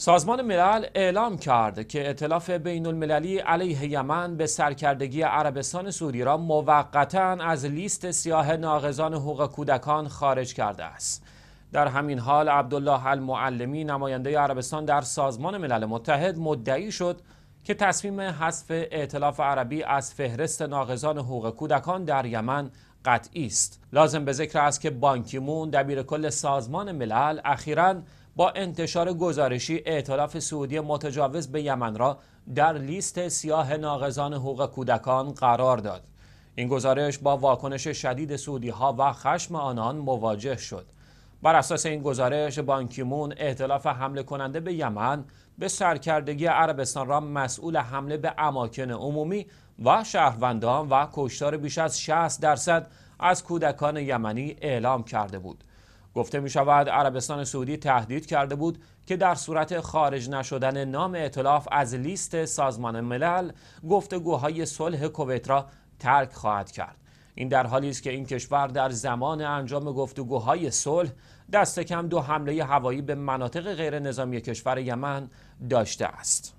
سازمان ملل اعلام کرد که اطلاف بین المللی علیه یمن به سرکردگی عربستان سوری را موقتا از لیست سیاه ناقضان حقوق کودکان خارج کرده است. در همین حال عبدالله المعلمی نماینده عربستان در سازمان ملل متحد مدعی شد که تصمیم حذف ائتلاف عربی از فهرست ناقضان حقوق کودکان در یمن قطعی است. لازم به ذکر است که بانکیمون دبیر کل سازمان ملل اخیراً با انتشار گزارشی ائتلاف سعودی متجاوز به یمن را در لیست سیاه ناقضان حقوق کودکان قرار داد این گزارش با واکنش شدید سعودی ها و خشم آنان مواجه شد بر اساس این گزارش بانکیمون ائتلاف حمله کننده به یمن به سرکردگی عربستان را مسئول حمله به اماکن عمومی و شهروندان و کشتار بیش از 60 درصد از کودکان یمنی اعلام کرده بود گفته می شود عربستان سعودی تهدید کرده بود که در صورت خارج نشدن نام اطلاف از لیست سازمان ملل گفتگوهای صلح کویت را ترک خواهد کرد این در حالی است که این کشور در زمان انجام گفتگوهای صلح دست کم دو حمله هوایی به مناطق غیر نظامی کشور یمن داشته است